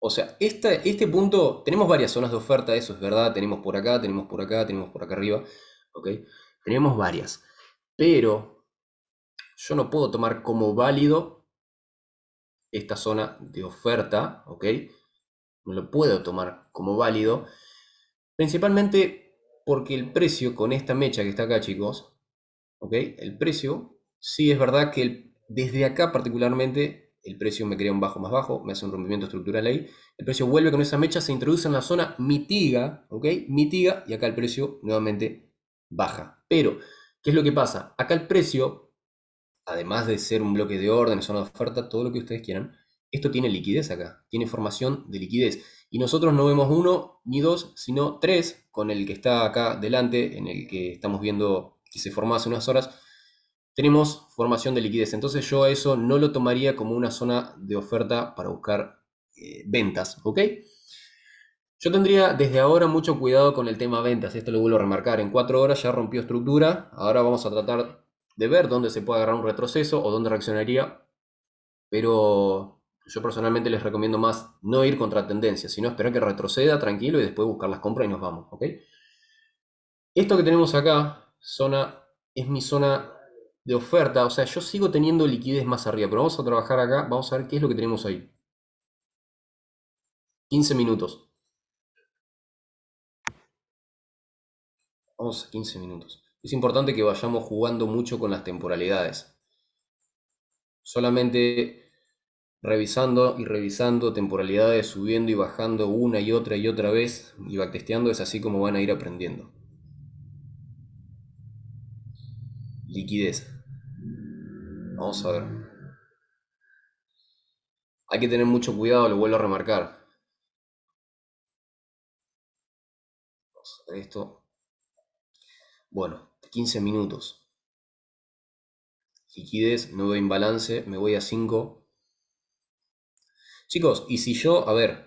O sea, este, este punto, tenemos varias zonas de oferta, eso es verdad, tenemos por acá, tenemos por acá, tenemos por acá arriba, ¿ok? Tenemos varias, pero yo no puedo tomar como válido esta zona de oferta, ¿ok? no lo puedo tomar como válido, principalmente porque el precio con esta mecha que está acá, chicos, ¿ok? El precio, sí es verdad que desde acá particularmente, el precio me crea un bajo más bajo, me hace un rompimiento estructural ahí, el precio vuelve con esa mecha, se introduce en la zona, mitiga, ¿ok? Mitiga y acá el precio nuevamente baja. Pero, ¿qué es lo que pasa? Acá el precio, además de ser un bloque de orden, zona de oferta, todo lo que ustedes quieran, esto tiene liquidez acá, tiene formación de liquidez. Y nosotros no vemos uno ni dos, sino tres, con el que está acá delante, en el que estamos viendo que se formó hace unas horas, tenemos formación de liquidez. Entonces yo a eso no lo tomaría como una zona de oferta para buscar eh, ventas, ¿ok? Yo tendría desde ahora mucho cuidado con el tema ventas, esto lo vuelvo a remarcar, en cuatro horas ya rompió estructura, ahora vamos a tratar de ver dónde se puede agarrar un retroceso o dónde reaccionaría, pero yo personalmente les recomiendo más no ir contra tendencia, sino esperar que retroceda tranquilo y después buscar las compras y nos vamos, Esto que tenemos acá, zona, es mi zona de oferta, o sea, yo sigo teniendo liquidez más arriba, pero vamos a trabajar acá, vamos a ver qué es lo que tenemos ahí. 15 minutos. Vamos a 15 minutos. Es importante que vayamos jugando mucho con las temporalidades. Solamente revisando y revisando temporalidades, subiendo y bajando una y otra y otra vez y backtesteando es así como van a ir aprendiendo. Liquidez. Vamos a ver. Hay que tener mucho cuidado, lo vuelvo a remarcar. Vamos a ver esto. Bueno, 15 minutos. Liquidez, nuevo imbalance. me voy a 5, Chicos, y si yo, a ver,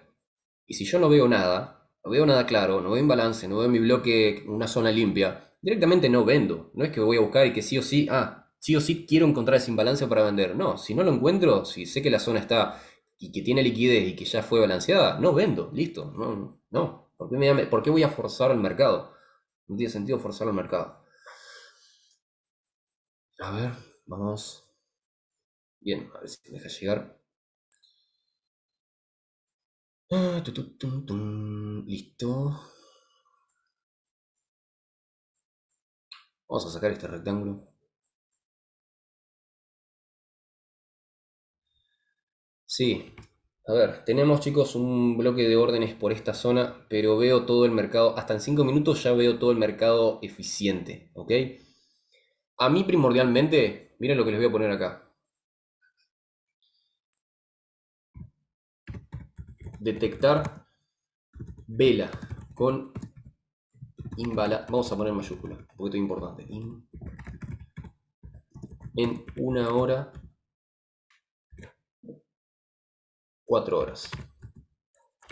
y si yo no veo nada, no veo nada claro, no veo un balance, no veo mi bloque, una zona limpia, directamente no vendo. No es que voy a buscar y que sí o sí, ah, sí o sí quiero encontrar ese imbalance para vender. No, si no lo encuentro, si sé que la zona está y que tiene liquidez y que ya fue balanceada, no vendo, listo. No, no. ¿Por qué, ¿por qué voy a forzar el mercado? No tiene sentido forzar al mercado. A ver, vamos. Bien, a ver si me deja llegar. Ah, Listo. Vamos a sacar este rectángulo. Sí. A ver, tenemos chicos un bloque de órdenes por esta zona, pero veo todo el mercado, hasta en 5 minutos ya veo todo el mercado eficiente, ¿ok? A mí primordialmente, miren lo que les voy a poner acá. detectar vela con invala. Vamos a poner mayúscula, porque poquito importante. en una hora, cuatro horas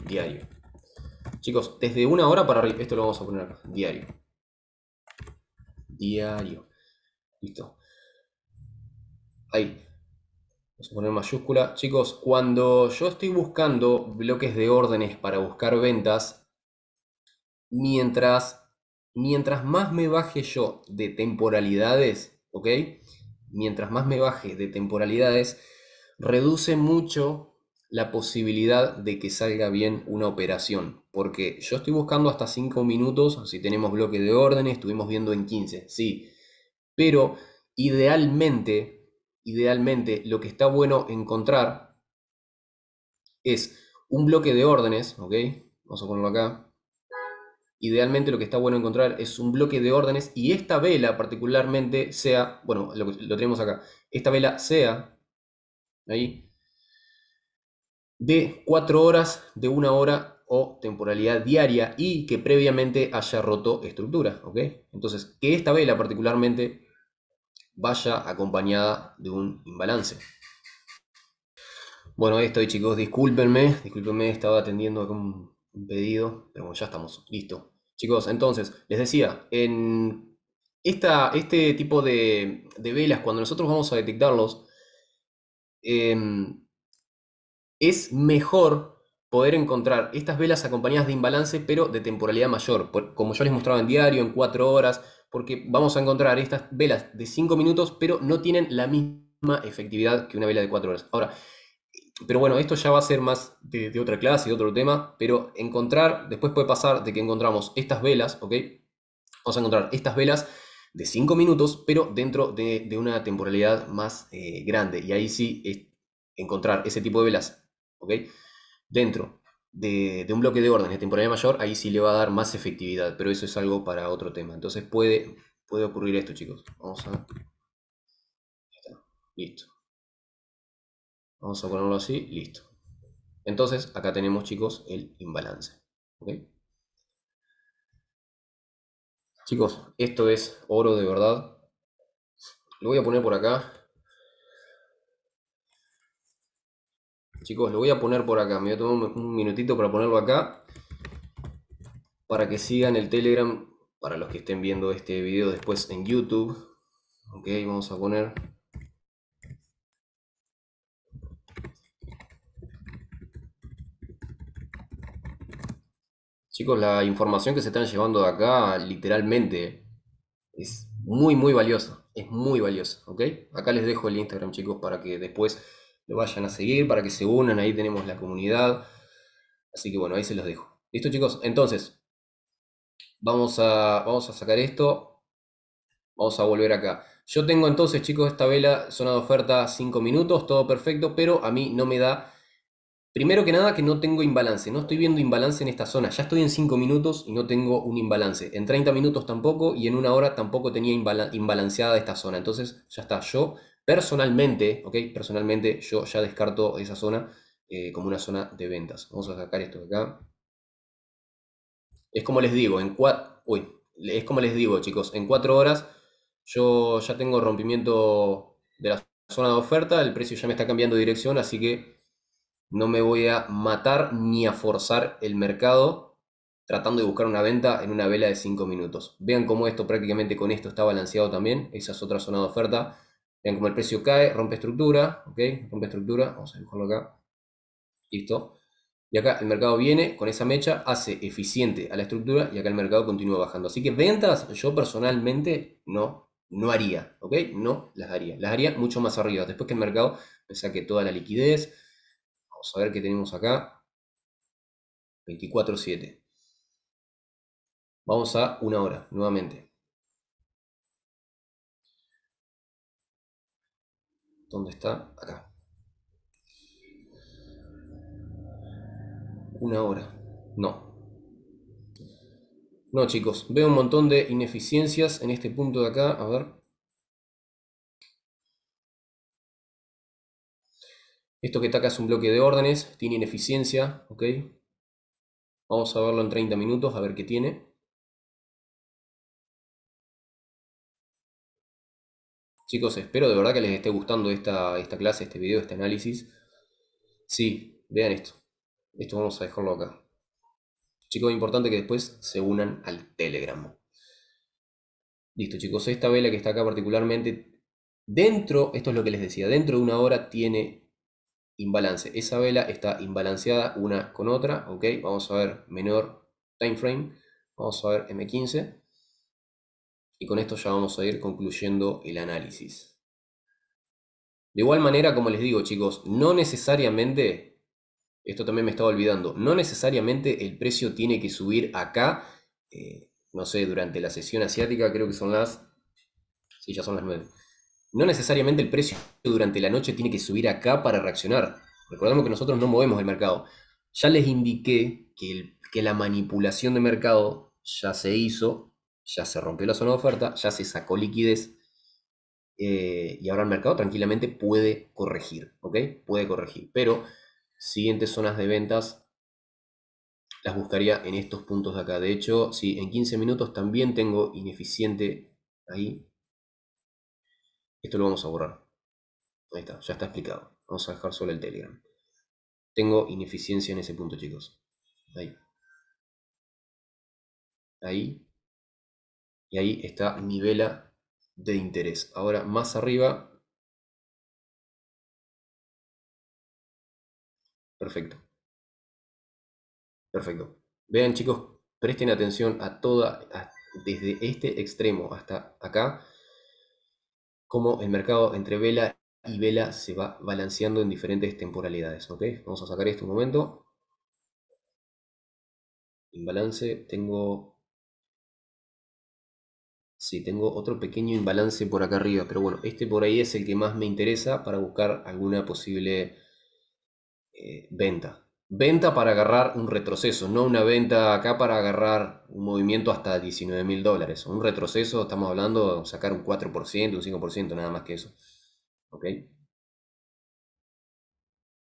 diario. Chicos, desde una hora para arriba. Esto lo vamos a poner acá. Diario. Diario. Listo. Ahí. Vamos a poner mayúscula. Chicos, cuando yo estoy buscando bloques de órdenes para buscar ventas, mientras, mientras más me baje yo de temporalidades, ¿ok? Mientras más me baje de temporalidades, reduce mucho la posibilidad de que salga bien una operación. Porque yo estoy buscando hasta 5 minutos, si tenemos bloques de órdenes, estuvimos viendo en 15, sí. Pero idealmente idealmente lo que está bueno encontrar es un bloque de órdenes, ¿ok? Vamos a ponerlo acá. Idealmente lo que está bueno encontrar es un bloque de órdenes y esta vela particularmente sea, bueno, lo, tenemos acá, esta vela sea, ahí, de 4 horas, de 1 hora o temporalidad diaria y que previamente haya roto estructura, ¿ok? Entonces, que esta vela particularmente vaya acompañada de un imbalance. Bueno, ahí estoy chicos, discúlpenme, discúlpenme, estaba atendiendo un, pedido, pero bueno, ya estamos, listo. Chicos, entonces, les decía, en esta, este tipo de, de, velas, cuando nosotros vamos a detectarlos, em, es mejor poder encontrar estas velas acompañadas de imbalance, pero de temporalidad mayor, como yo les mostraba en diario, en 4 horas, porque vamos a encontrar estas velas de 5 minutos, pero no tienen la misma efectividad que una vela de 4 horas. Ahora, pero bueno, esto ya va a ser más de, otra clase, de otro tema, pero encontrar, después puede pasar de que encontramos estas velas, ¿ok? Vamos a encontrar estas velas de 5 minutos, pero dentro de, una temporalidad más eh, grande. Y ahí sí, es encontrar ese tipo de velas, ¿ok? dentro de, un bloque de órdenes de temporalidad mayor, ahí sí le va a dar más efectividad, pero eso es algo para otro tema. Entonces puede, puede ocurrir esto, chicos. Vamos a... Listo. Vamos a ponerlo así, listo. Entonces, acá tenemos, chicos, el imbalance. Chicos, esto es oro de verdad. Lo voy a poner por acá. Chicos, lo voy a poner por acá. Me voy a tomar un minutito para ponerlo acá. Para que sigan el Telegram. Para los que estén viendo este video después en YouTube. Ok, vamos a poner. Chicos, la información que se están llevando de acá, literalmente, es muy, muy valiosa. Es muy valiosa, ¿ok? Acá les dejo el Instagram, chicos, para que después lo vayan a seguir, para que se unan, ahí tenemos la comunidad. Así que bueno, ahí se los dejo. Listo chicos, entonces, vamos a, vamos a sacar esto, vamos a volver acá. Yo tengo entonces chicos esta vela, zona de oferta 5 minutos, todo perfecto, pero a mí no me da... Primero que nada que no tengo imbalance, no estoy viendo imbalance en esta zona, ya estoy en 5 minutos y no tengo un imbalance, en 30 minutos tampoco y en una hora tampoco tenía imbalanceada esta zona, entonces ya está, yo Personalmente, ok, personalmente yo ya descarto esa zona eh, como una zona de ventas. Vamos a sacar esto de acá. Es como les digo, en es como les digo chicos, en cuatro horas yo ya tengo rompimiento de la zona de oferta, el precio ya me está cambiando de dirección, así que no me voy a matar ni a forzar el mercado tratando de buscar una venta en una vela de 5 minutos. Vean cómo esto prácticamente con esto está balanceado también, esa es otra zona de oferta Vean cómo el precio cae, rompe estructura, ¿ok? Rompe estructura, vamos a dibujarlo acá. Listo. Y acá el mercado viene con esa mecha, hace eficiente a la estructura y acá el mercado continúa bajando. Así que ventas yo personalmente no, no haría, ¿ok? No las haría. Las haría mucho más arriba. Después que el mercado me saque toda la liquidez. Vamos a ver qué tenemos acá. 24.7. Vamos a una hora, nuevamente. ¿Dónde está acá. Una hora. No. No, chicos. Veo un montón de ineficiencias en este punto de acá. A ver. Esto que está acá es un bloque de órdenes. Tiene ineficiencia. Ok. Vamos a verlo en 30 minutos. A ver qué tiene. Chicos, espero de verdad que les esté gustando esta, esta clase, este video, este análisis. Sí, vean esto. Esto vamos a dejarlo acá. Chicos, importante que después se unan al Telegram. Listo, chicos. Esta vela que está acá particularmente, dentro, esto es lo que les decía, dentro de una hora tiene imbalance. Esa vela está imbalanceada una con otra, ¿ok? Vamos a ver menor time frame. Vamos a ver M15. Y con esto ya vamos a ir concluyendo el análisis. De igual manera, como les digo chicos, no necesariamente, esto también me estaba olvidando, no necesariamente el precio tiene que subir acá, eh, no sé, durante la sesión asiática, creo que son las, sí, ya son las 9. No necesariamente el precio durante la noche tiene que subir acá para reaccionar. Recordemos que nosotros no movemos el mercado. Ya les indiqué que, que la manipulación de mercado ya se hizo ya se rompió la zona de oferta, ya se sacó liquidez eh, y ahora el mercado tranquilamente puede corregir, ¿ok? Puede corregir, pero siguientes zonas de ventas las buscaría en estos puntos de acá. De hecho, si en 15 minutos también tengo ineficiente ahí. Esto lo vamos a borrar. Ahí está, ya está explicado. Vamos a dejar solo el Telegram. Tengo ineficiencia en ese punto, chicos. Ahí. Ahí y ahí está mi vela de interés. Ahora más arriba. Perfecto. Perfecto. Vean chicos, presten atención a toda, desde este extremo hasta acá, cómo el mercado entre vela y vela se va balanceando en diferentes temporalidades. ¿ok? Vamos a sacar esto un momento. En balance tengo Sí, tengo otro pequeño imbalance por acá arriba, pero bueno, este por ahí es el que más me interesa para buscar alguna posible eh, venta. Venta para agarrar un retroceso, no una venta acá para agarrar un movimiento hasta 19 mil dólares. Un retroceso, estamos hablando de sacar un 4%, un 5%, nada más que eso. ¿Ok?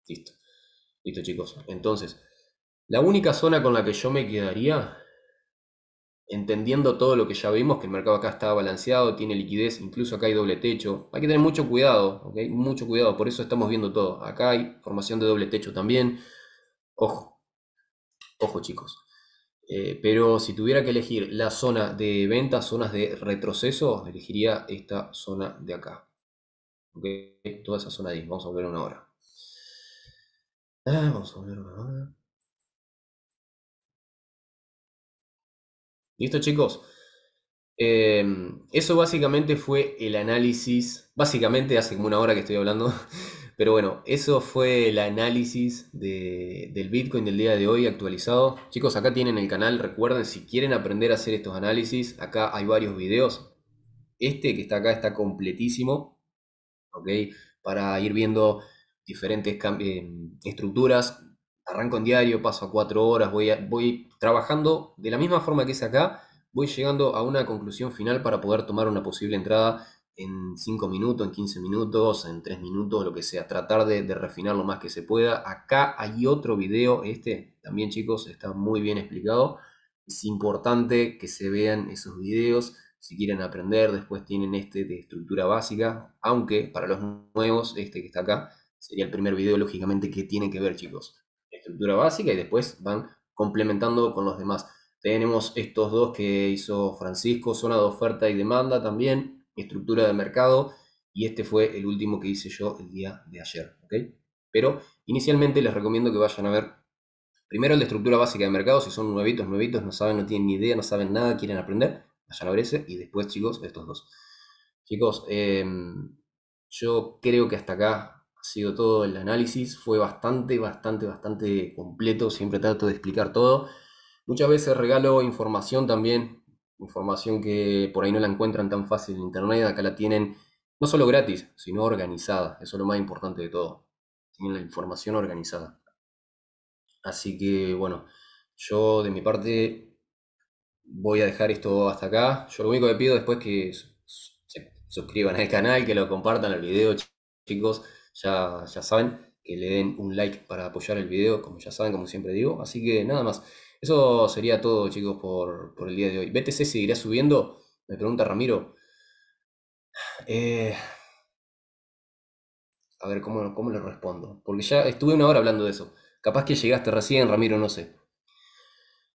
Listo. Listo, chicos. Entonces, la única zona con la que yo me quedaría entendiendo todo lo que ya vimos, que el mercado acá está balanceado, tiene liquidez, incluso acá hay doble techo. Hay que tener mucho cuidado, ¿ok? Mucho cuidado, por eso estamos viendo todo. Acá hay formación de doble techo también. Ojo, ojo chicos. Eh, pero si tuviera que elegir la zona de venta, zonas de retroceso, elegiría esta zona de acá. ¿Ok? Toda esa zona de ahí. Vamos a volver una hora. Ah, vamos a volver una hora. ¿Listo, chicos? Eh, eso básicamente fue el análisis, básicamente hace como una hora que estoy hablando, pero bueno, eso fue el análisis del Bitcoin del día de hoy actualizado. Chicos, acá tienen el canal, recuerden, si quieren aprender a hacer estos análisis, acá hay varios videos. Este que está acá está completísimo, ¿ok? Para ir viendo diferentes eh, estructuras, Arranco en diario, paso a cuatro horas, voy, voy trabajando de la misma forma que es acá, voy llegando a una conclusión final para poder tomar una posible entrada en 5 minutos, en 15 minutos, en 3 minutos, lo que sea. Tratar de, de, refinar lo más que se pueda. Acá hay otro video, este también chicos está muy bien explicado. Es importante que se vean esos videos. Si quieren aprender, después tienen este de estructura básica. Aunque para los nuevos, este que está acá, sería el primer video lógicamente que tiene que ver chicos básica y después van complementando con los demás. Tenemos estos dos que hizo Francisco, zona de oferta y demanda también, estructura de mercado, y este fue el último que hice yo el día de ayer. ¿okay? Pero inicialmente les recomiendo que vayan a ver primero la estructura básica de mercado, si son nuevitos, nuevitos, no saben, no tienen ni idea, no saben nada, quieren aprender, vayan a ver ese, y después chicos, estos dos. Chicos, em, yo creo que hasta acá ha sido todo el análisis. Fue bastante, bastante, bastante completo. Siempre trato de explicar todo. Muchas veces regalo información también, información que por ahí no la encuentran tan fácil en internet. Acá la tienen no solo gratis, sino organizada. Eso es lo más importante de todo. Tienen la información organizada. Así que bueno, yo de mi parte voy a dejar esto hasta acá. Yo lo único que pido después que se suscriban al canal, que lo compartan el video, chicos ya, saben que le den un like para apoyar el video, como ya saben, como siempre digo. Así que nada más. Eso sería todo, chicos, por, el día de hoy. BTC seguirá subiendo, me pregunta Ramiro. Eh, a ver, ¿cómo, ¿cómo le respondo? Porque ya estuve una hora hablando de eso. Capaz que llegaste recién, Ramiro, no sé.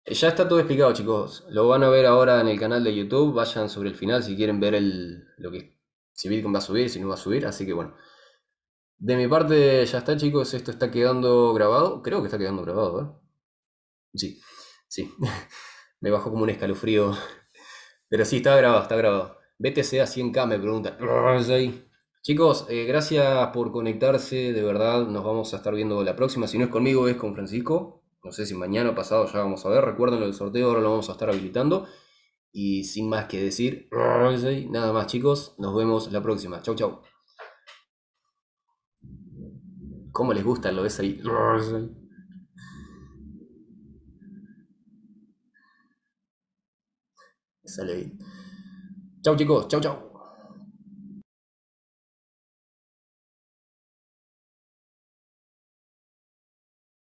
Eh, ya está todo explicado, chicos. Lo van a ver ahora en el canal de YouTube. Vayan sobre el final si quieren ver el, lo que si Bitcoin va a subir, si no va a subir. Así que bueno. De mi parte, ya está, chicos. Esto está quedando grabado. Creo que está quedando grabado, ¿verdad? ¿eh? Sí, sí. me bajó como un escalofrío. Pero sí, está grabado, está grabado. BTC a 100K me pregunta. Chicos, eh, gracias por conectarse. De verdad, nos vamos a estar viendo la próxima. Si no es conmigo, es con Francisco. No sé si mañana o pasado ya vamos a ver. Recuerden el sorteo, ahora lo vamos a estar habilitando. Y sin más que decir, nada más, chicos. Nos vemos la próxima. Chau, chau. ¿Cómo les gusta? Lo ves ahí. Sale bien. Chau chicos, chau chau.